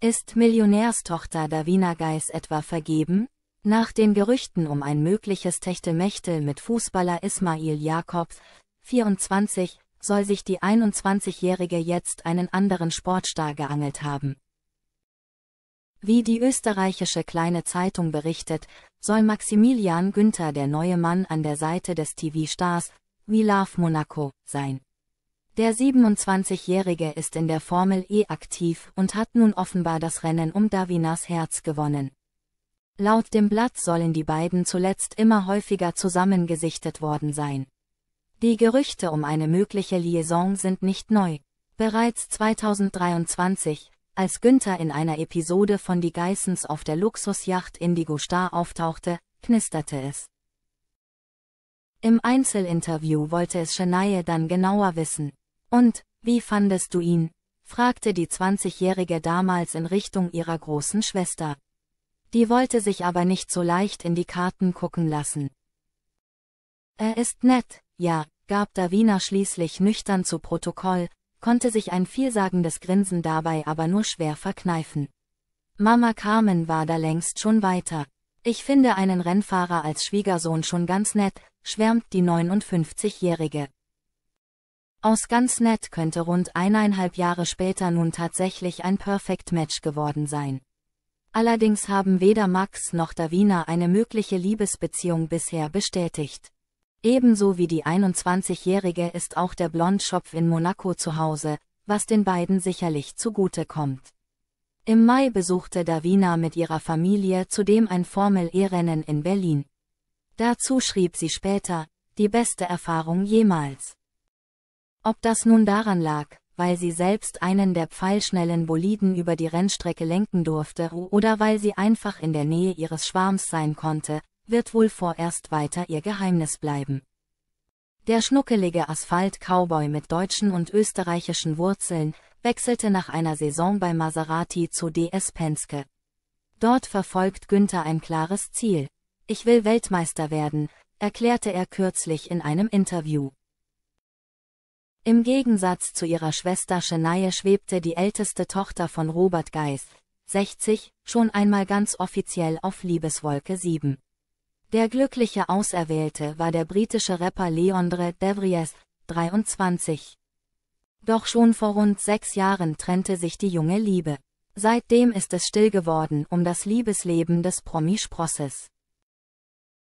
Ist Millionärstochter Davina Geis etwa vergeben? Nach den Gerüchten um ein mögliches Techtelmechtel mit Fußballer Ismail Jakobs, 24, soll sich die 21-Jährige jetzt einen anderen Sportstar geangelt haben. Wie die österreichische kleine Zeitung berichtet, soll Maximilian Günther der neue Mann an der Seite des TV-Stars We Love Monaco sein. Der 27-Jährige ist in der Formel E aktiv und hat nun offenbar das Rennen um Davinas Herz gewonnen. Laut dem Blatt sollen die beiden zuletzt immer häufiger zusammengesichtet worden sein. Die Gerüchte um eine mögliche Liaison sind nicht neu. Bereits 2023, als Günther in einer Episode von Die Geissens auf der Luxusjacht Indigo Star auftauchte, knisterte es. Im Einzelinterview wollte es Shania dann genauer wissen. Und, wie fandest du ihn? fragte die 20-Jährige damals in Richtung ihrer großen Schwester. Die wollte sich aber nicht so leicht in die Karten gucken lassen. Er ist nett, ja, gab Davina schließlich nüchtern zu Protokoll, konnte sich ein vielsagendes Grinsen dabei aber nur schwer verkneifen. Mama Carmen war da längst schon weiter. Ich finde einen Rennfahrer als Schwiegersohn schon ganz nett, schwärmt die 59-Jährige. Aus ganz nett könnte rund eineinhalb Jahre später nun tatsächlich ein Perfect Match geworden sein. Allerdings haben weder Max noch Davina eine mögliche Liebesbeziehung bisher bestätigt. Ebenso wie die 21-Jährige ist auch der Blondschopf in Monaco zu Hause, was den beiden sicherlich zugute kommt. Im Mai besuchte Davina mit ihrer Familie zudem ein Formel-E-Rennen in Berlin. Dazu schrieb sie später, die beste Erfahrung jemals. Ob das nun daran lag, weil sie selbst einen der pfeilschnellen Boliden über die Rennstrecke lenken durfte oder weil sie einfach in der Nähe ihres Schwarms sein konnte, wird wohl vorerst weiter ihr Geheimnis bleiben. Der schnuckelige Asphalt-Cowboy mit deutschen und österreichischen Wurzeln wechselte nach einer Saison bei Maserati zu DS Penske. Dort verfolgt Günther ein klares Ziel. Ich will Weltmeister werden, erklärte er kürzlich in einem Interview. Im Gegensatz zu ihrer Schwester Shania schwebte die älteste Tochter von Robert Geis, 60, schon einmal ganz offiziell auf Liebeswolke 7. Der glückliche Auserwählte war der britische Rapper Leandre Devries, 23. Doch schon vor rund sechs Jahren trennte sich die junge Liebe. Seitdem ist es still geworden um das Liebesleben des Promisprosses.